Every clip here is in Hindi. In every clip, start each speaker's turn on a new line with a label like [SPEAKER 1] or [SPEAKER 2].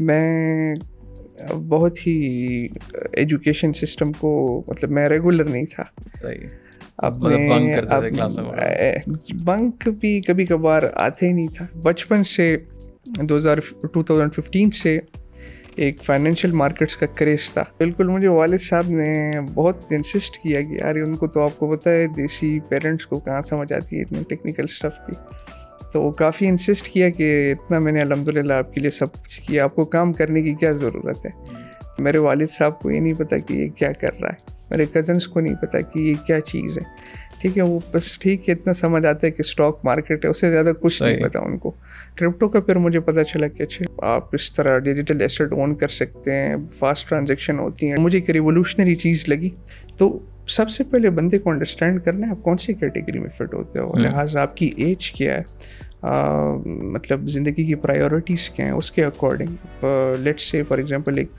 [SPEAKER 1] मैं बहुत ही एजुकेशन uh, सिस्टम को मतलब मैं रेगुलर नहीं था सही अब बंक मतलब करते बंक uh, भी कभी कभार आते ही नहीं था बचपन से 2000 2015 से एक फाइनेंशियल मार्केट्स का क्रेज था बिल्कुल मुझे वालिद साहब ने बहुत इंसिस्ट किया कि यार उनको तो आपको पता है देसी पेरेंट्स को कहाँ समझ आती है इतने टेक्निकल स्टफ़ की तो वो काफ़ी इंसिस्ट किया कि इतना मैंने अलहमदिल्ला आपके लिए सब कुछ किया आपको काम करने की क्या ज़रूरत है मेरे वालिद साहब को ये नहीं पता कि ये क्या कर रहा है मेरे कज़न्स को नहीं पता कि ये क्या चीज़ है ठीक है वो बस ठीक है इतना समझ आता है कि स्टॉक मार्केट है उससे ज़्यादा कुछ नहीं पता उनको क्रिप्टो का फिर मुझे पता चला कि अच्छे आप इस तरह डिजिटल एसेट ओन कर सकते हैं फास्ट ट्रांजेक्शन होती हैं मुझे एक रिवोल्यूशनरी चीज़ लगी तो सबसे पहले बंदे को अंडरस्टैंड करना है आप कौन सी कैटेगरी में फिट होते हो हम्म। लिहाजा आपकी एज क्या है आ, मतलब ज़िंदगी की प्रायोरिटीज़ क्या हैं उसके according let's say for example एक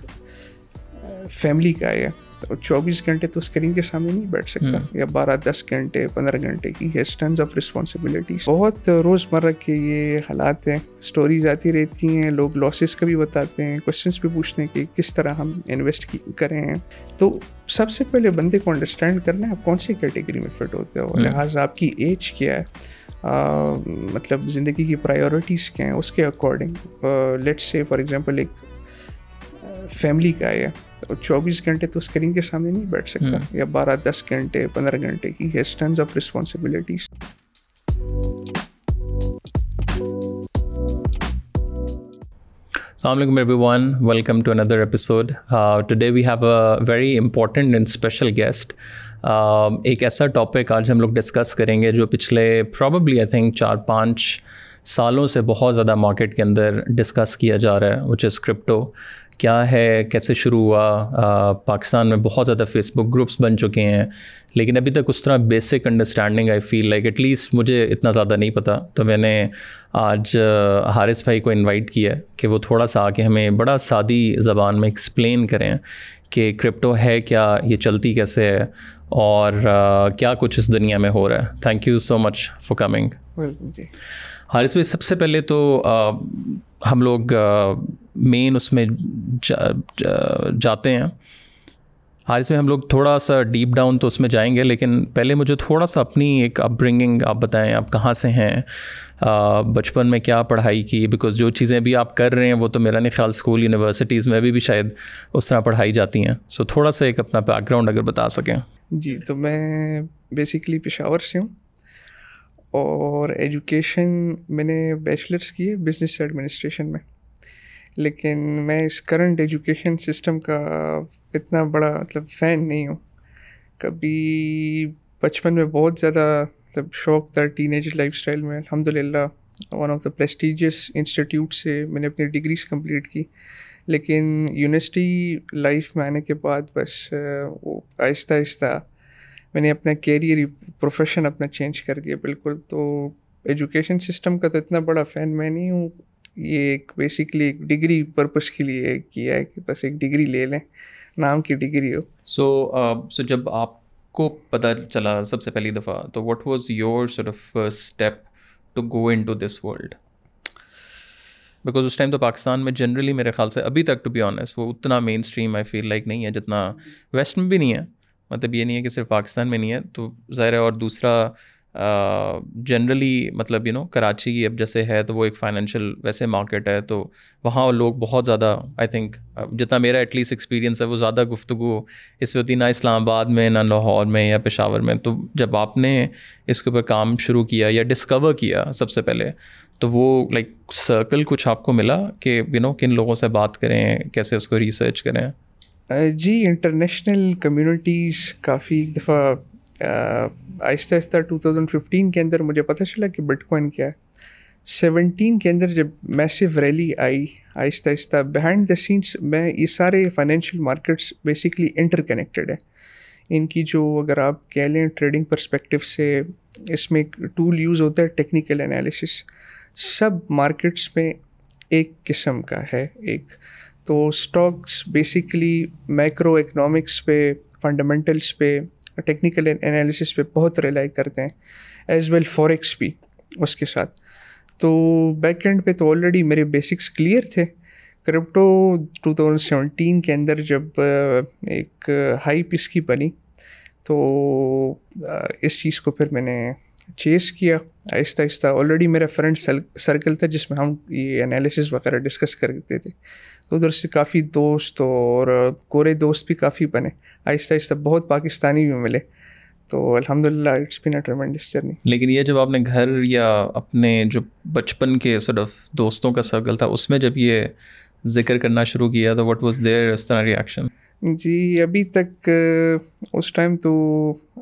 [SPEAKER 1] फैमिली का है तो 24 घंटे तो स्क्रीन के सामने नहीं बैठ सकता हम्म। या 12 10 घंटे 15 घंटे की है स्टेंस ऑफ रिस्पॉन्सिबिलिटी बहुत रोज़मर्रा के ये हालात हैं स्टोरीज आती रहती हैं लोग लॉसेस का भी बताते हैं क्वेश्चन भी पूछते हैं कि किस तरह हम इन्वेस्ट करें तो सबसे पहले बंदे को अंडरस्टैंड करना है आप कौन सी कैटेगरी में फिट होते हो हम्म। लिहाजा आपकी एज क्या है आ, मतलब ज़िंदगी की प्रायोरिटीज़ क्या हैं उसके according let's say for example एक फैमिली का है और तो 24 घंटे तो स्क्रीन के सामने नहीं बैठ सकता हम्म। या बारह दस घंटे पंद्रह घंटे की has tons of responsibilities
[SPEAKER 2] Assalamualaikum everyone. Welcome to another episode. Uh, today we have a very important and special guest. Uh, एक ऐसा टॉपिक आज हम लोग डिस्कस करेंगे जो पिछले प्रॉब्ली आई थिंक चार पाँच सालों से बहुत ज़्यादा मार्केट के अंदर डिस्कस किया जा रहा है विच इज़ क्रिप्टो क्या है कैसे शुरू हुआ आ, पाकिस्तान में बहुत ज़्यादा फेसबुक ग्रुप्स बन चुके हैं लेकिन अभी तक उस तरह basic understanding I feel like at least मुझे इतना ज़्यादा नहीं पता तो मैंने आज हारिस भाई को इनवाइट किया कि वो थोड़ा सा आके हमें बड़ा सादी ज़बान में एक्सप्लेन करें कि क्रिप्टो है क्या ये चलती कैसे है और आ, क्या कुछ इस दुनिया में हो रहा है thank you so much for coming Haris भाई सबसे पहले तो आ, हम लोग मेन उसमें जा, जा, जाते हैं आज इसमें हम लोग थोड़ा सा डीप डाउन तो उसमें जाएंगे लेकिन पहले मुझे थोड़ा सा अपनी एक अपब्रिंगिंग आप बताएं आप कहाँ से हैं बचपन में क्या पढ़ाई की बिकॉज़ जो चीज़ें भी आप कर रहे हैं वो तो मेरा नहीं ख्याल स्कूल यूनिवर्सिटीज़ में भी, भी शायद उस तरह पढ़ाई जाती हैं सो so, थोड़ा सा एक अपना बैकग्राउंड अगर बता सकें
[SPEAKER 1] जी तो मैं बेसिकली पेशावर से हूँ और एजुकेशन मैंने बैचलर्स की है बिज़नेस एडमिनिस्ट्रेशन में लेकिन मैं इस करंट एजुकेशन सिस्टम का इतना बड़ा मतलब फ़ैन नहीं हूँ कभी बचपन में बहुत ज़्यादा मतलब शौक था टीन एज लाइफ स्टाइल में अलहमदिल्ला one of the prestigious institute से मैंने अपनी डिग्रीज कंप्लीट की लेकिन यूनिवर्सिटी लाइफ में आने के बाद बस वो आहिस्ता आहिस्ता मैंने अपना कैरियर प्रोफेशन अपना चेंज कर दिया बिल्कुल तो एजुकेशन सिस्टम का तो इतना बड़ा फ़ैन मैं नहीं हूँ ये एक बेसिकली एक डिग्री पर्पस के लिए किया है कि बस एक डिग्री ले लें नाम की डिग्री हो सो
[SPEAKER 2] so, सो uh, so जब आपको पता चला सबसे पहली दफ़ा तो what was your sort of step to go into this world because उस टाइम तो पाकिस्तान में जनरली मेरे ख्याल से अभी तक टू बी ऑनेस्ट वो उतना mainstream I feel like नहीं है जितना वेस्ट में भी नहीं है मतलब ये नहीं है कि सिर्फ पाकिस्तान में नहीं है तो ज़ाहिर है और दूसरा जनरली uh, मतलब you you know know, Karachi की अब जैसे है तो वो एक फाइनेंशियल वैसे मार्केट है तो वहाँ लोग बहुत ज़्यादा आई थिंक जितना मेरा एटलीस्ट एक्सपीरियंस है वो ज़्यादा गुफ्तु इस वक्त ना इस्लामाबाद में ना लाहौर में या पेशावर में तो जब आपने इसके ऊपर काम शुरू किया या डिस्कवर किया सबसे पहले तो वो लाइक like, सर्कल कुछ आपको मिला कि यू नो किन लोगों से बात करें कैसे उसको रिसर्च
[SPEAKER 1] करें जी इंटरनेशनल कम्युनिटीज़ काफ़ी एक दफ़ा आहिस्ता आहिस्ता 2015 के अंदर मुझे पता चला कि बिटकॉइन क्या है 17 के अंदर जब मैसिव रैली आई आहिस्ता आहिस्ता बिहाइंड द सीन्स में ये सारे फाइनेंशियल मार्केट्स बेसिकली इंटरकनेक्टेड है इनकी जो अगर आप कह लें ट्रेडिंग परस्पेक्टिव से इसमें एक टूल यूज़ होता है टेक्निकल एनालिसिस सब मार्केट्स में एक किस्म का है एक तो स्टॉक्स बेसिकली माइक्रो इकनॉमिक्स पे फंडामेंटल्स पे टेक्निकल एनालिसिस पे बहुत रिलाई करते हैं एज वेल फॉरेक्स भी उसके साथ तो बैक एंड पे तो ऑलरेडी मेरे बेसिक्स क्लियर थे क्रिप्टो 2017 के अंदर जब uh, एक पिस uh, की बनी तो uh, इस चीज़ को फिर मैंने चेस किया आहिस्ता आहिस्ता ऑलरेडी मेरा फ्रेंड सर्कल था जिसमें हम ये एनालिसिस वगैरह डिस्कस करते थे तो उधर से काफ़ी दोस्त और कोरे दोस्त भी काफ़ी बने आहिस्ता आहिस्ता बहुत पाकिस्तानी भी मिले तो अल्हम्दुलिल्लाह it's been a tremendous journey
[SPEAKER 2] लेकिन ये जब आपने घर या अपने जो बचपन के सॉर्ट ऑफ दोस्तों का सर्कल था उसमें जब ये जिक्र करना शुरू किया तो व्हाट वाज देयर उस तरह रिएक्शन
[SPEAKER 1] जी अभी तक उस टाइम तो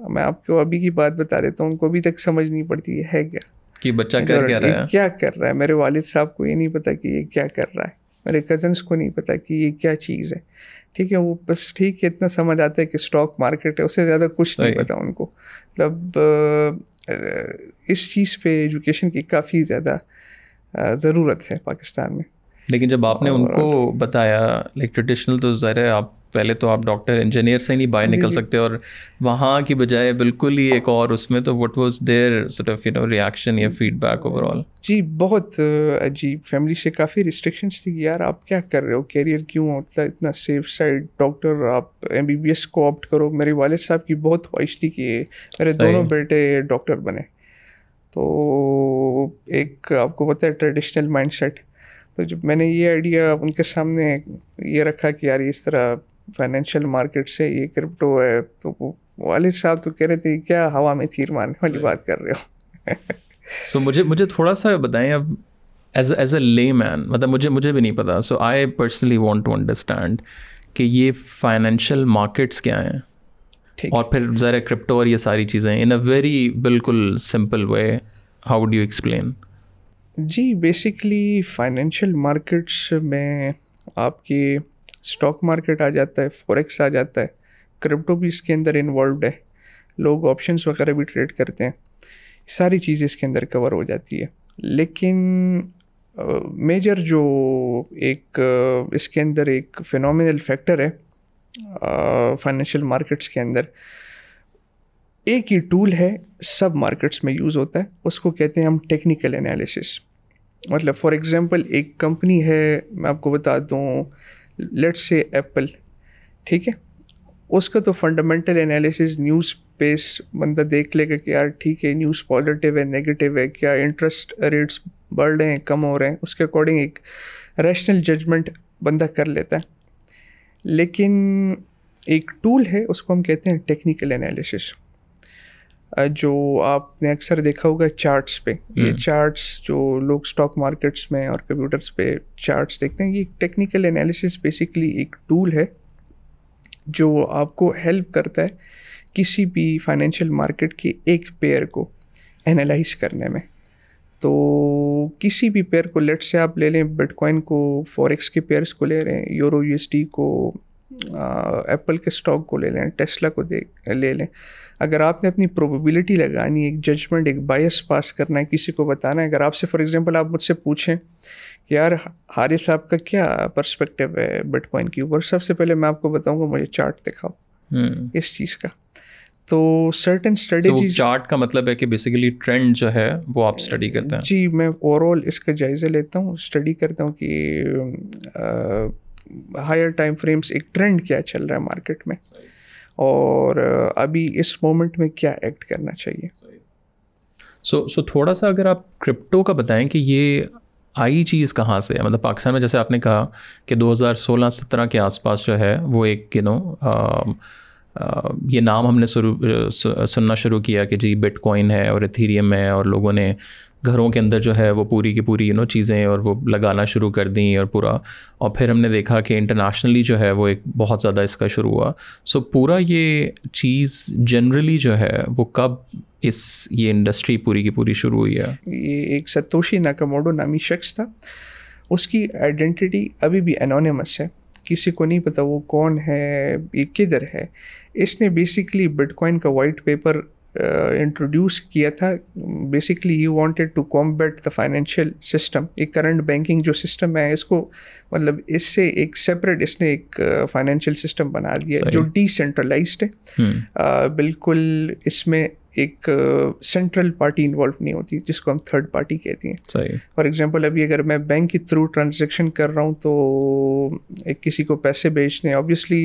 [SPEAKER 1] मैं आपको अभी की बात बता देता हूँ उनको अभी तक समझ नहीं पड़ती है क्या
[SPEAKER 2] कि बच्चा कर क्या रहा है
[SPEAKER 1] क्या कर रहा है मेरे वालिद साहब को ये नहीं पता कि ये क्या कर रहा है मेरे कज़न्स को नहीं पता कि ये क्या चीज़ है ठीक है वो बस ठीक है इतना समझ आता है कि स्टॉक मार्केट है उससे ज़्यादा कुछ नहीं पता उनको मतलब इस चीज़ पे एजुकेशन की काफ़ी ज़्यादा ज़रूरत है पाकिस्तान में
[SPEAKER 2] लेकिन जब आपने उनको बताया लाइक ट्रेडिशनल तो ज़रा आप पहले तो आप डॉक्टर इंजीनियर से नहीं बाहर निकल सकते और वहाँ की बजाय बिल्कुल ही एक और उसमें तो what was there sort of you know reaction या फीडबैक ओवरऑल
[SPEAKER 1] जी बहुत अजीब फैमिली से काफ़ी रिस्ट्रिक्शंस थी यार आप क्या कर रहे हो कैरियर क्यों होता मतलब इतना सेफ साइड डॉक्टर आप एम बी बी एस को ऑप्ट करो मेरे वाले साहब की बहुत ख्वाहिश थी कि मेरे दोनों बेटे डॉक्टर बने तो एक आपको पता है ट्रेडिशनल माइंडसेट तो जब मैंने ये आइडिया उनके सामने ये रखा कि यार इस तरह फाइनेंशियल मार्केट से ये क्रिप्टो है तो वो वालिद साहब तो कह रहे थे क्या हवा में चीर मारने वाली बात कर रहे हो
[SPEAKER 2] सो so, मुझे मुझे थोड़ा सा बताएं अब एज एज अ ले मैन मतलब मुझे मुझे भी नहीं पता so I personally want to understand कि ये फाइनेंशियल मार्केट्स क्या हैं और फिर ज़रा क्रिप्टो और ये सारी चीज़ें इन अ वेरी बिल्कुल simple way how do you explain
[SPEAKER 1] जी बेसिकली फाइनेंशियल मार्केट्स में आपकी स्टॉक मार्केट आ जाता है फॉरेक्स आ जाता है क्रिप्टो भी इसके अंदर इन्वॉल्व है लोग ऑप्शंस वगैरह भी ट्रेड करते हैं सारी चीज़ें इसके अंदर कवर हो जाती है लेकिन मेजर जो एक इसके अंदर एक फिनोमिनल फैक्टर है फाइनेंशियल मार्केट्स के अंदर एक ही टूल है सब मार्केट्स में यूज़ होता है उसको कहते हैं हम टेक्निकल एनालिसिस मतलब फॉर एग्ज़ाम्पल एक कंपनी है मैं आपको बता दूँ लेट्स से एप्पल ठीक है उसका तो फंडामेंटल एनालिसिस न्यूज़ पेस बंदा देख लेगा कि यार ठीक है न्यूज़ पॉजिटिव है नेगेटिव है क्या इंटरेस्ट रेट्स बढ़ रहे हैं कम हो रहे हैं उसके अकॉर्डिंग एक रैशनल जजमेंट बंदा कर लेता है लेकिन एक टूल है उसको हम कहते हैं टेक्निकल एनालिसिस जो आपने अक्सर देखा होगा चार्ट्स पे ये चार्ट्स हम्म। जो लोग स्टॉक मार्केट्स में और कंप्यूटर्स पे चार्ट्स देखते हैं ये टेक्निकल एनालिसिस बेसिकली एक टूल है जो आपको हेल्प करता है किसी भी फाइनेंशियल मार्केट के एक पेयर को एनालाइज करने में तो किसी भी पेयर को लेट से आप ले लें बिटकॉइन को फॉरेक्स के पेयर्स को ले रहे हैं यूरो यूएसडी को एप्पल uh, के स्टॉक को ले लें टेस्ला को दे ले लें अगर आपने अपनी प्रोबेबिलिटी लगानी एक जजमेंट एक बायस पास करना है किसी को बताना है अगर आपसे फॉर एग्जांपल आप मुझसे पूछें कि यार हारिस साहब का क्या पर्सपेक्टिव है बिटकॉइन के ऊपर सबसे पहले मैं आपको बताऊंगा मुझे चार्ट दिखाओ हम्म। इस चीज़ का तो सर्टेन स्टडी
[SPEAKER 2] चार्ट का मतलब है कि बेसिकली ट्रेंड जो है वो आप स्टडी eh, करते हैं जी
[SPEAKER 1] मैं ओवरऑल इसका जायज़ा लेता हूँ स्टडी करता हूँ कि आ, हायर टाइम फ्रेम्स एक ट्रेंड क्या चल रहा है मार्केट में और अभी इस मोमेंट में क्या एक्ट करना चाहिए
[SPEAKER 2] सो सो so थोड़ा सा अगर आप क्रिप्टो का बताएं कि ये आई चीज़ कहाँ से है मतलब पाकिस्तान में जैसे आपने कहा कि 2016-17 के आसपास जो है वो एक यू नो ये नाम हमने शुरू सुनना शुरू किया कि जी बिटकॉइन है और इथीरियम है और लोगों ने घरों के अंदर जो है वो पूरी की पूरी यू नो चीज़ें और वो लगाना शुरू कर दी और पूरा और फिर हमने देखा कि इंटरनेशनली जो है वो एक बहुत ज़्यादा इसका शुरू हुआ सो so, पूरा ये चीज़ जनरली जो है वो कब इस ये इंडस्ट्री पूरी की पूरी शुरू हुई है ये
[SPEAKER 1] एक सतोशी नाकामोडो नामी शख्स था उसकी आइडेंटिटी अभी भी एनोनिमस है किसी को नहीं पता वो कौन है ये किधर है इसने बेसिकली बिटकॉइन का वाइट पेपर इंट्रोड्यूस uh, किया था basically you wanted to combat the financial system एक करंट बैंकिंग जो सिस्टम है इसको मतलब इससे एक सेपरेट इसने एक फाइनेंशियल uh, सिस्टम बना दिया जो डिसेंट्रलाइज है हम्म। uh, बिल्कुल इसमें एक सेंट्रल पार्टी इन्वॉल्व नहीं होती जिसको हम थर्ड पार्टी कहती हैं फॉर एग्जांपल अभी अगर मैं बैंक के थ्रू ट्रांजेक्शन कर रहा हूँ तो एक किसी को पैसे भेजने ऑब्वियसली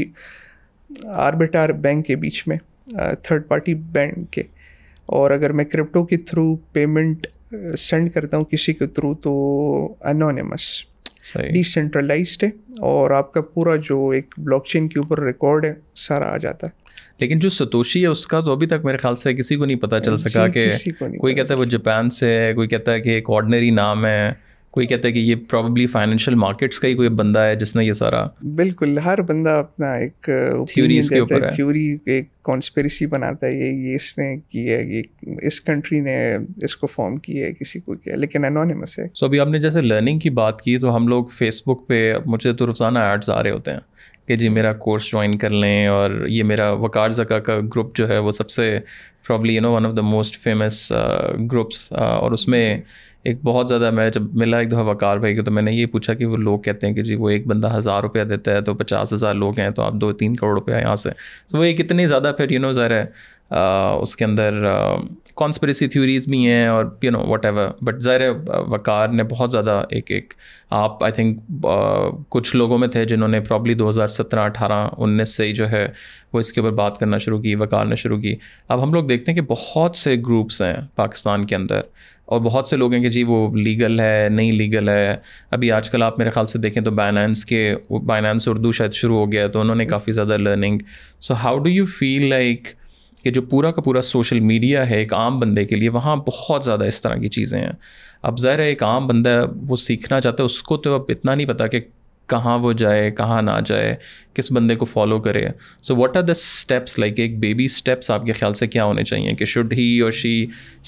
[SPEAKER 1] आर्बिटार बैंक के बीच में थर्ड पार्टी बैंक के और अगर मैं क्रिप्टो के थ्रू पेमेंट सेंड करता हूँ किसी के थ्रू तो अनोनमस डिसेंट्रलाइज है और आपका पूरा जो एक ब्लॉकचेन के ऊपर रिकॉर्ड है सारा आ जाता है
[SPEAKER 2] लेकिन जो सतोशी है उसका तो अभी तक मेरे ख्याल से किसी को नहीं पता चल सका कि कोई कहता है वो जापान से है कोई कहता है कि एक ऑर्डनरी नाम है कोई कहता है कि ये प्रॉब्ली फाइनेंशियल मार्केट्स का ही कोई बंदा है जिसने ये सारा
[SPEAKER 1] बिल्कुल हर बंदा अपना एक थ्योरी uh, इसके ऊपर है थ्योरी एक कॉन्स्पेरेसी बनाता है ये ये इसने किया ये इस कंट्री ने इसको फॉर्म किया है किसी को किया लेकिन एनोनिमस है
[SPEAKER 2] सो so, अभी आपने जैसे लर्निंग की बात की तो हम लोग फेसबुक पे मुझे तो रोज़ाना एड्स आ रहे होते हैं कि जी मेरा कोर्स ज्वाइन कर लें और ये मेरा वकार जका का ग्रुप जो है वो सबसे probably you know one of the most famous groups और उसमें एक बहुत ज़्यादा मैं जब मिला एक दफ़ा वकार भाई को तो मैंने ये पूछा कि वो लोग कहते हैं कि जी वो एक बंदा हज़ार रुपया देता है तो पचास हज़ार लोग हैं तो आप दो तीन करोड़ रुपया यहाँ से तो वो एक इतनी ज़्यादा फिर यू नो ज़र है आ, उसके अंदर कॉन्स्परेसी थ्योरीज भी हैं और you know whatever but ज़ाहिर वकार ने बहुत ज़्यादा एक एक आप आई थिंक कुछ लोगों में थे जिन्होंने प्रॉब्ली 2017 18 19 से ही जो है वो इसके ऊपर बात करना शुरू की वकार ने शुरू की अब हम लोग देखते हैं कि बहुत से ग्रुप्स हैं पाकिस्तान के अंदर और बहुत से लोग हैं कि जी वो लीगल है नहीं लीगल है अभी आजकल आप मेरे ख्याल से देखें तो बाइनानस के बाइनानस उर्दू शायद शुरू हो गया है तो उन्होंने काफ़ी ज़्यादा learning so how do you feel like कि जो पूरा का पूरा सोशल मीडिया है एक आम बंदे के लिए वहाँ बहुत ज़्यादा इस तरह की चीज़ें हैं अब ज़ाहिर है एक आम बंदा वो सीखना चाहता है उसको तो अब इतना नहीं पता कि कहाँ वो जाए कहाँ ना जाए किस बंदे को फॉलो करे so what are the steps like एक बेबी स्टेप्स आपके ख्याल से क्या होने चाहिए कि शुड ही और शी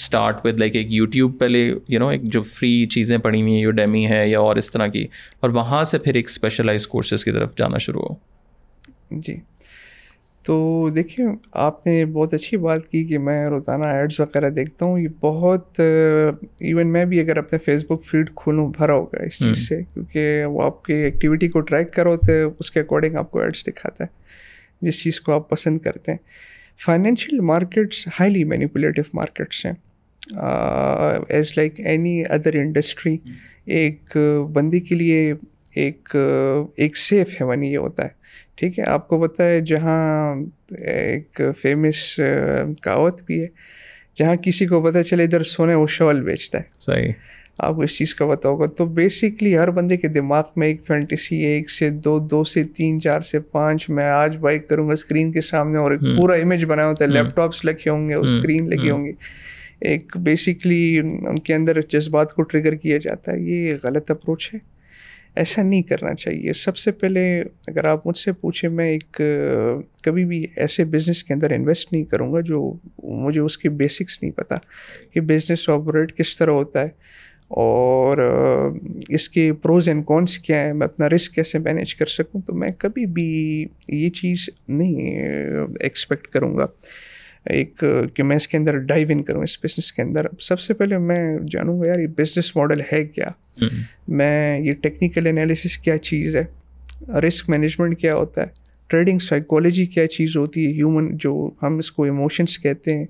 [SPEAKER 2] स्टार्ट विद लाइक एक यूट्यूब पहले यू you नो know, एक जो फ्री चीज़ें पड़ी हुई हैं डेमी है या और इस तरह की और वहाँ से फिर एक स्पेशलाइज कोर्सेज़ की तरफ जाना शुरू हो जी
[SPEAKER 1] तो देखिए आपने बहुत अच्छी बात की कि मैं रोज़ाना एड्स वगैरह देखता हूँ ये बहुत इवन मैं भी अगर अपने फेसबुक फीड खोलूँ भरा होगा इस चीज़ हम्म। से क्योंकि वो आपकी एक्टिविटी को ट्रैक करो तो उसके अकॉर्डिंग आपको एड्स दिखाता है जिस चीज़ को आप पसंद करते हैं financial markets highly manipulative markets हैं as like any other industry एक बंदी के लिए एक एक सेफ वन ये होता है ठीक है आपको पता है जहाँ एक फेमस कहावत भी है जहाँ किसी को पता चले इधर सोने वो शॉल बेचता है सही आपको इस चीज़ का पता होगा तो बेसिकली हर बंदे के दिमाग में एक फैंटेसी है एक से दो दो से तीन चार से पाँच मैं आज बाइक करूँगा स्क्रीन के सामने और एक हम्म। पूरा इमेज बनाया होता है लैपटॉप्स हम्म। लगे होंगे और स्क्रीन लगी होंगी एक बेसिकली उनके अंदर जज्बात को ट्रिगर किया जाता है ये गलत अप्रोच है ऐसा नहीं करना चाहिए सबसे पहले अगर आप मुझसे पूछें मैं एक कभी भी ऐसे बिज़नेस के अंदर इन्वेस्ट नहीं करूँगा जो मुझे उसके बेसिक्स नहीं पता कि बिज़नेस ऑपरेट किस तरह होता है और इसके प्रोज एंड कॉन्स क्या है मैं अपना रिस्क कैसे मैनेज कर सकूं तो मैं कभी भी ये चीज़ नहीं एक्सपेक्ट करूँगा एक कि मैं इसके अंदर डाइव इन करूँ इस बिज़नेस के अंदर सबसे पहले मैं जानूँगा यार ये बिज़नेस मॉडल है क्या हम्म। मैं ये टेक्निकल एनालिसिस क्या चीज़ है रिस्क मैनेजमेंट क्या होता है ट्रेडिंग साइकोलॉजी क्या चीज़ होती है ह्यूमन जो हम इसको इमोशंस कहते हैं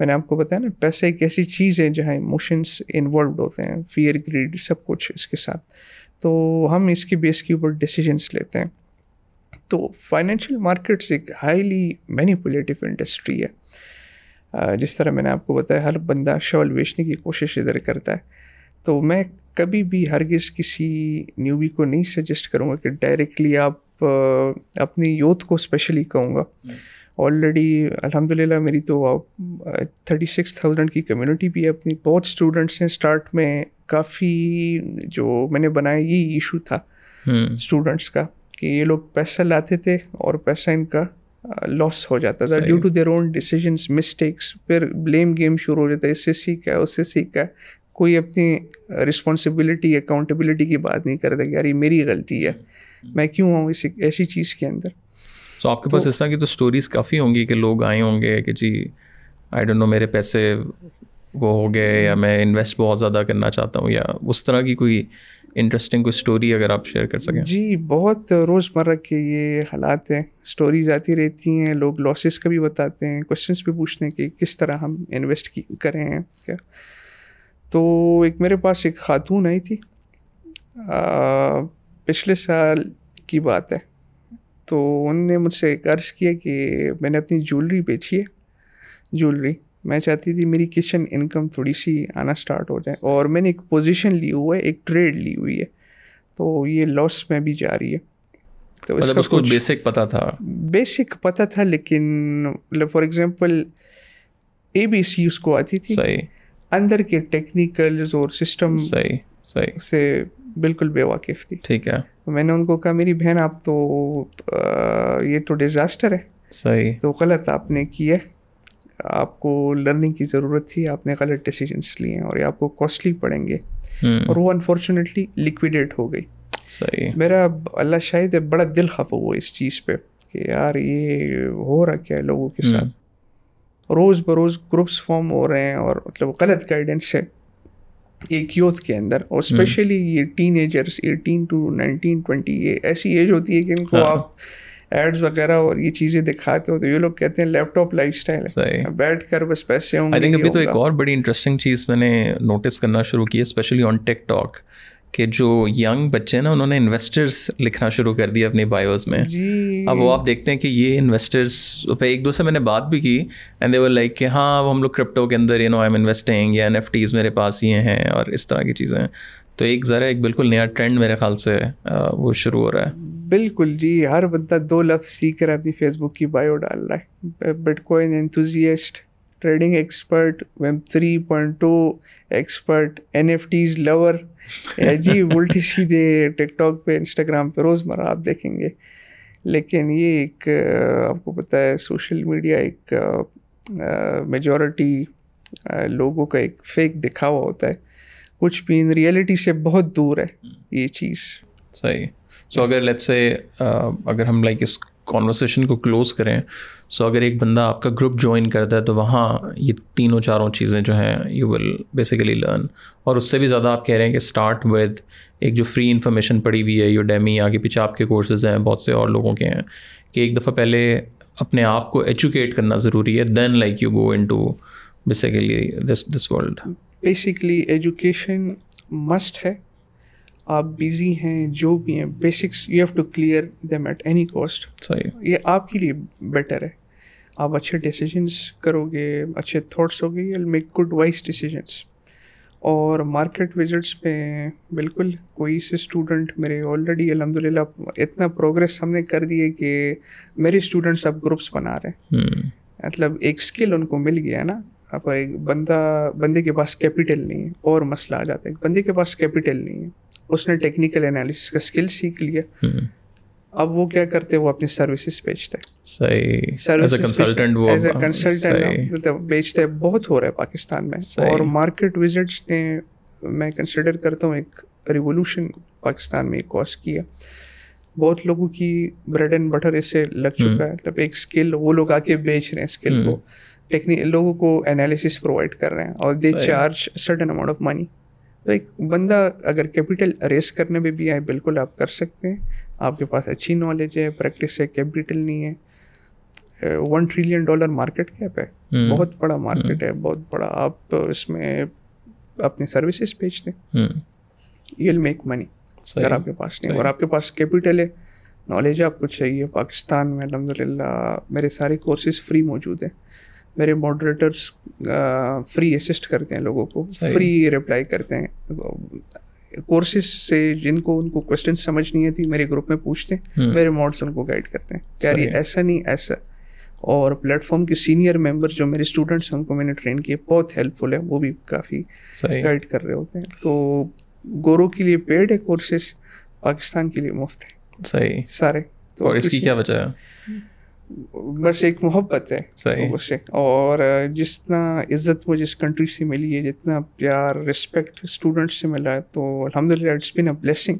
[SPEAKER 1] मैंने आपको बताया ना पैसे एक ऐसी चीज़ है जहाँ इमोशंस इन्वॉल्व होते हैं फियर ग्रीड सब कुछ इसके साथ तो हम इसके बेस के ऊपर डिसीजंस लेते हैं तो फाइनेंशियल मार्केट्स एक हाईली मैनिपुलेटिव इंडस्ट्री है जिस तरह मैंने आपको बताया हर बंदा शवल बेचने की कोशिश इधर करता है तो मैं कभी भी हरगिज़ किसी न्यूबी को नहीं सजेस्ट करूँगा कि डायरेक्टली आप अपनी यूथ को स्पेशली कहूँगा ऑलरेडी अलहमदिल्ला मेरी तो थर्टी सिक्स थाउजेंड की कम्युनिटी भी है अपनी बहुत स्टूडेंट्स हैं स्टार्ट में काफ़ी जो मैंने बनाया ये इशू था स्टूडेंट्स हम्म। का कि ये लोग पैसा लाते थे और पैसा इनका लॉस हो जाता था due to their own decision mistakes फिर ब्लेम गेम शुरू हो जाता है इससे सीखा है उससे सीखा है कोई अपनी रिस्पॉन्सिबिलिटी अकाउंटेबिलिटी की बात नहीं करता कि यार ये मेरी गलती है मैं क्यों हूँ इसी ऐसी चीज़ के अंदर
[SPEAKER 2] सो so, आपके तो, पास इस तरह की तो स्टोरीज काफ़ी होंगी कि लोग आए होंगे कि जी आई डोंट नो मेरे पैसे वो हो गए या मैं इन्वेस्ट बहुत ज़्यादा करना चाहता हूँ या उस तरह की कोई इंटरेस्टिंग कोई स्टोरी अगर आप शेयर कर सकें
[SPEAKER 1] जी बहुत रोज़मर्रा के ये हालात हैं स्टोरीज आती रहती हैं लोग लॉसेस का भी बताते हैं क्वेश्चंस भी पूछते हैं कि किस तरह हम इन्वेस्ट करें क्या तो एक मेरे पास एक खातून आई थी आ, पिछले साल की बात है तो उनने मुझसे एक अर्ज़ किया कि मैंने अपनी ज्वेलरी बेची है ज्वेलरी मैं चाहती थी मेरी किचन इनकम थोड़ी सी आना स्टार्ट हो जाए और मैंने एक पोजीशन ली हुआ है एक ट्रेड ली हुई है तो ये लॉस में भी जा रही है तो मतलब उसको बेसिक पता था बेसिक पता था लेकिन मतलब for example A B C उसको आती थी सही अंदर के टेक्निकल और सिस्टम सही सही से बिल्कुल बेवाकिफ थी ठीक है तो मैंने उनको कहा मेरी बहन आप तो आ, ये तो डिज़ास्टर है सही तो गलत आपने किया आपको लर्निंग की ज़रूरत थी आपने गलत डिसीजंस लिए और ये आपको कॉस्टली पड़ेंगे हम्म। और वो अनफॉर्चुनेटली लिक्विडेट हो गई सही मेरा अल्लाह शायद बड़ा दिल खफा हुआ इस चीज़ पे कि यार ये हो रहा क्या है लोगों के साथ हम्म। रोज़ बरोज़ ग्रुप्स फॉर्म हो रहे हैं और मतलब गलत गाइडेंस है एक यूथ के अंदर और स्पेशली हम्म। ये teenagers eighteen to nineteen twenty ये ऐसी एज होती है कि इनको हाँ। आप एड्स वगैरह और ये चीज़ें दिखाते हो तो ये लोग कहते हैं लैपटॉप लाइफ स्टाइल बैठ कर बस पैसे होंगे आई थिंक अभी तो एक
[SPEAKER 2] और बड़ी इंटरेस्टिंग चीज़ मैंने नोटिस करना शुरू की है स्पेशली ऑन टिक टॉक कि जो यंग बच्चे हैं ना उन्होंने इन्वेस्टर्स लिखना शुरू कर दिया अपनी बायोज में अब वो आप देखते हैं कि ये इन्वेस्टर्स पे एक दूसरे मैंने बात भी की एंड वर लाइक कि हाँ अब हम लोग क्रिप्टो के अंदर you know I am investing या एन मेरे पास ये हैं और इस तरह की चीज़ें तो एक ज़रा एक बिल्कुल नया ट्रेंड मेरे ख्याल से वो शुरू हो रहा है
[SPEAKER 1] बिल्कुल जी हर बंदा दो लफ्ज़ सीख कर अपनी फेसबुक की बायो डाल रहा है bitcoin enthusiast trading expert web three point two expert N F Ts lover जी उल्टी सीधे टिकटॉक पे इंस्टाग्राम पे रोज़मर्रा आप देखेंगे लेकिन ये एक आपको पता है सोशल मीडिया एक मेजॉरिटी लोगों का एक फेक दिखावा होता है कुछ भी इन रियलिटी से बहुत दूर है हम्म। ये चीज़
[SPEAKER 2] सही सो so, अगर लेट्स से uh, अगर हम लाइक इस कॉन्वर्सेशन को क्लोज करें सो so, अगर एक बंदा आपका ग्रुप ज्वाइन करता है तो वहाँ ये तीनों चारों चीज़ें जो हैं यू विल बेसिकली लर्न और उससे भी ज़्यादा आप कह रहे हैं कि स्टार्ट विद एक जो फ्री इन्फॉर्मेशन पड़ी हुई है यू डेमी आगे पीछे आपके कोर्सेज़ हैं बहुत से और लोगों के हैं कि एक दफ़ा पहले अपने आप को एजुकेट करना ज़रूरी है then like you go in to basically this this world
[SPEAKER 1] basically education must है आप बिजी हैं जो भी हैं basics you have to clear them at any cost सही ये आपके लिए बेटर है आप अच्छे डिसीजंस करोगे अच्छे थॉट्स होगे you make good wise decisions और मार्केट विजिट्स पे बिल्कुल कोई से स्टूडेंट मेरे ऑलरेडी अलहमदिल्ला इतना प्रोग्रेस हमने कर दिए कि मेरे स्टूडेंट्स अब ग्रुप्स बना रहे हैं हम्म। मतलब एक स्किल उनको मिल गया है ना अब एक बंदा बंदे के पास कैपिटल नहीं है और मसला आ जाता है बंदे के पास कैपिटल नहीं है उसने टेक्निकल एनालिसिस का स्किल सीख लिया अब वो क्या करते हैं वो अपनी सर्विसेज बेचते हैं
[SPEAKER 2] सही सर्विस कंसल्टेंट वो एज ए कंसल्टेंट
[SPEAKER 1] बेचते हैं बहुत हो रहा है पाकिस्तान में और मार्केट विजिट्स ने मैं कंसिडर करता हूँ एक रिवोल्यूशन पाकिस्तान में कॉज किया बहुत लोगों की ब्रेड एंड बटर इससे लग हम्म। चुका है मतलब एक स्किल वो लोग आके बेच रहे हैं स्किल हम्म। को टेक्निक लोगों को एनालिसिस प्रोवाइड कर रहे हैं और they charge certain amount of money तो एक बंदा अगर कैपिटल रेस करने में भी आए बिल्कुल आप कर सकते हैं आपके पास अच्छी नॉलेज है प्रैक्टिस है कैपिटल नहीं है one trillion dollar market cap है हम्म। बहुत बड़ा मार्केट हम्म। है बहुत बड़ा आप तो इसमें अपनी सर्विसेज बेचते हैं यूल मेक मनी अगर आपके पास नहीं और आपके पास कैपिटल है नॉलेज आपको चाहिए पाकिस्तान में अलहमदिल्ला मेरे सारे कोर्सेज फ्री मौजूद हैं मेरे मॉडरेटर्स फ्री असिस्ट करते हैं लोगों को फ्री रिप्लाई करते हैं कोर्सेज तो, से जिनको उनको क्वेश्चन समझ नहीं आती मेरे ग्रुप में पूछते हैं हम्म। मेरे मॉड्स उनको गाइड करते हैं क्या ये ऐसा नहीं ऐसा और प्लेटफॉर्म के सीनियर मेंबर जो मेरे स्टूडेंट्स हैं उनको मैंने ट्रेन किए बहुत हेल्पफुल है वो भी काफ़ी गाइड कर रहे होते हैं तो गोरो के लिए पेड है कोर्सेज पाकिस्तान के लिए मुफ्त है सही सारे तो और इसकी क्या वजह है हम्म। बस एक मोहब्बत है सही उससे और जितना इज़्ज़त मुझे इस कंट्री से मिली है जितना प्यार रिस्पेक्ट स्टूडेंट से मिला है तो अलहमदिल्ला इट्स बिन अ ब्लेसिंग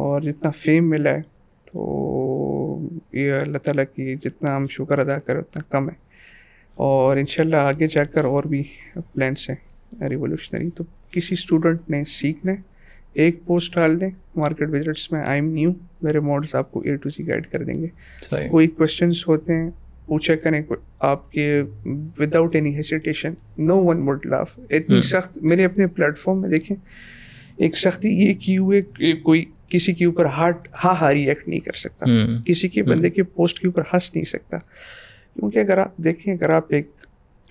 [SPEAKER 1] और जितना फेम मिला है तो ये अल्लाह ताला की जितना हम शुक्र अदा करें उतना कम है और इन आगे जाकर और भी प्लान्स हैं रिवोल्यूशनरी तो किसी स्टूडेंट ने सीखना है एक पोस्ट डाल दें मार्केट विजिट्स में आई एम न्यू मेरे मॉडल्स आपको ए टू सी गाइड कर देंगे कोई क्वेश्चन होते हैं पूछा करें आपके without any hesitation no one would laugh इतनी हम्म। सख्त मेरे अपने प्लेटफॉर्म में देखें एक सख्ती ये की हुए कोई किसी के ऊपर हार्ट हा हा रिएक्ट नहीं कर सकता हम्म। किसी के हम्म। बंदे के पोस्ट के ऊपर हंस नहीं सकता क्योंकि अगर आप देखें अगर आप एक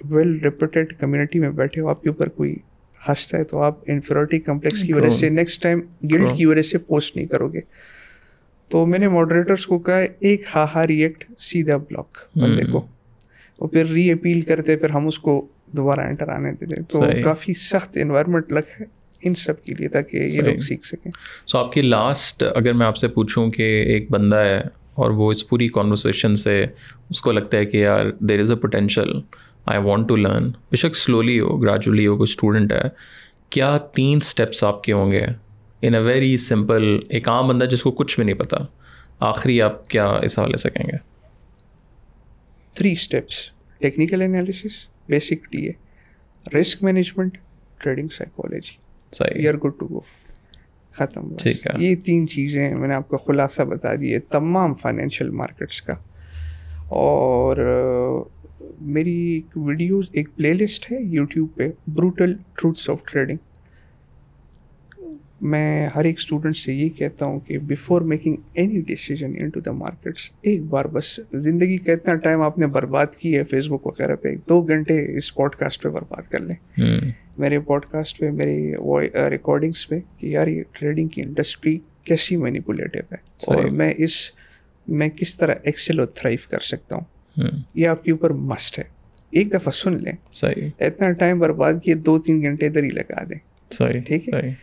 [SPEAKER 1] वेल रिप्यूटेड कम्युनिटी में बैठे हो आपके ऊपर कोई हंसता है तो आप इन्फेरिटी कम्प्लेक्स की वजह से नेक्स्ट टाइम गिल्ट की वजह से पोस्ट नहीं करोगे तो मैंने मॉडरेटर्स को कहा एक हा हा रिएक्ट सीधा ब्लॉक बंदे हम्म। को और फिर री अपील करते फिर हम उसको दोबारा एंटर आने देते तो काफ़ी सख्त इन्वायरमेंट लग है इन सब के लिए ताकि ये लोग सीख सकें
[SPEAKER 2] सो so, आपकी लास्ट अगर मैं आपसे पूछूं कि एक बंदा है और वो इस पूरी कॉन्वर्सेशन से उसको लगता है कि यार there is a potential I want to learn बेशक स्लोली हो ग्रेजुअली हो कोई स्टूडेंट है क्या तीन स्टेप्स आपके होंगे इन अ वेरी सिंपल एक आम बंदा जिसको कुछ भी नहीं पता आखिरी आप क्या इस हवाले से कहेंगे three steps
[SPEAKER 1] technical analysis basic a risk management trading psychology सही you are good to go ख़त्म ठीक है ये तीन चीज़ें मैंने आपको खुलासा बता दिए तमाम फाइनेंशियल मार्केट्स का और मेरी एक वीडियोस एक प्लेलिस्ट है यूट्यूब पे ब्रूटल ट्रूथ्स ऑफ ट्रेडिंग मैं हर एक स्टूडेंट से ये कहता हूँ कि before making any decision in to the markets एक बार बस ज़िंदगी का इतना टाइम आपने बर्बाद की है फेसबुक वगैरह पे दो घंटे इस पॉडकास्ट पे बर्बाद कर लें hmm. मेरे पॉडकास्ट पे मेरे रिकॉर्डिंग्स uh, पे कि यार ये ट्रेडिंग की इंडस्ट्री कैसी मैनिपुलेटिव है और मैं इस मैं किस तरह एक्सेल और थ्राइव कर सकता हूँ हम्म। ये आपके ऊपर मस्ट है एक दफ़ा सुन ले सही इतना टाइम बर्बाद किए दो तीन घंटे इधर ही लगा दें सही ठीक है सही.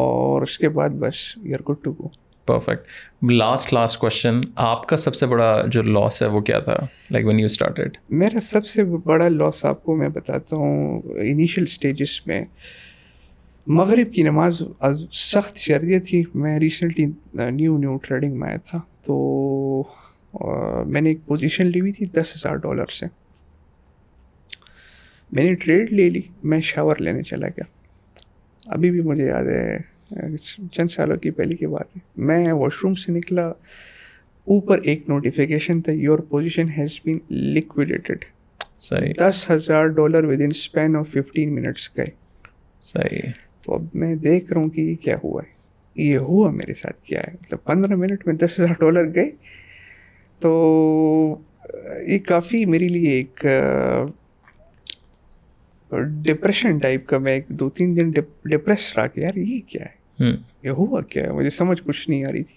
[SPEAKER 1] और उसके बाद बस you are good to go
[SPEAKER 2] perfect last last question आपका सबसे बड़ा जो लॉस है वो क्या था लाइक व्हेन यू स्टार्टेड
[SPEAKER 1] मेरा सबसे बड़ा लॉस आपको मैं बताता हूँ इनिशियल स्टेजेस में मगरिब की नमाज सख्त शरीय थी मैं रिसेंटली न्यू न्यू ट्रेडिंग में आया था तो और मैंने एक पोजीशन ली हुई थी दस हज़ार डॉलर से मैंने ट्रेड ले ली मैं शावर लेने चला गया अभी भी मुझे याद है चंद सालों की पहले की बात है मैं वॉशरूम से निकला ऊपर एक नोटिफिकेशन था your position has been liquidated सही दस हज़ार dollar within span of fifteen minutes गए सही तो अब मैं देख रहा हूँ कि क्या हुआ है ये हुआ मेरे साथ क्या है मतलब पंद्रह मिनट में दस हज़ार डॉलर गए तो ये काफ़ी मेरे लिए एक डिप्रेशन टाइप का मैं एक दो तीन दिन डिप्रेस रहा कि यार ये क्या है हम्म। ये हुआ क्या है मुझे समझ कुछ नहीं आ रही थी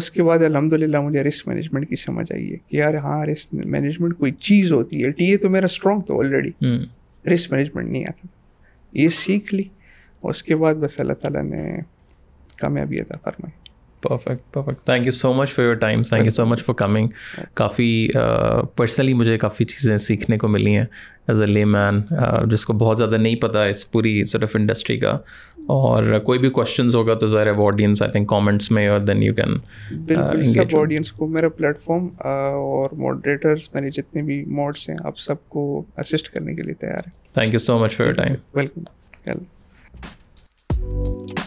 [SPEAKER 1] उसके बाद अलहमदिल्ला मुझे रिस्क मैनेजमेंट की समझ आई है कि यार हाँ रिस्क मैनेजमेंट कोई चीज़ होती है टी तो मेरा स्ट्रॉन्ग था ऑलरेडी रिस्क मैनेजमेंट नहीं आता ये सीख ली उसके बाद बस अल्लाह ताला ने कामयाबी अदा फरमाई
[SPEAKER 2] perfect perfect thank you so much for your time thank you so much for coming काफ़ी पर्सनली मुझे काफ़ी चीज़ें सीखने को मिली हैं एज अ ले मैन जिसको बहुत ज़्यादा नहीं पता है इस पूरी सर्ट ऑफ इंडस्ट्री का और कोई भी क्वेश्चंस होगा तो जरा ऑडियंस आई थिंक कमेंट्स में और देन यू कैन सब
[SPEAKER 1] ऑडियंस को मेरा प्लेटफॉर्म uh, और मॉडरेटर्स मेरे जितने भी मॉड्स हैं आप सबको असिस्ट करने के लिए तैयार है
[SPEAKER 2] thank you so much for your time
[SPEAKER 1] welcome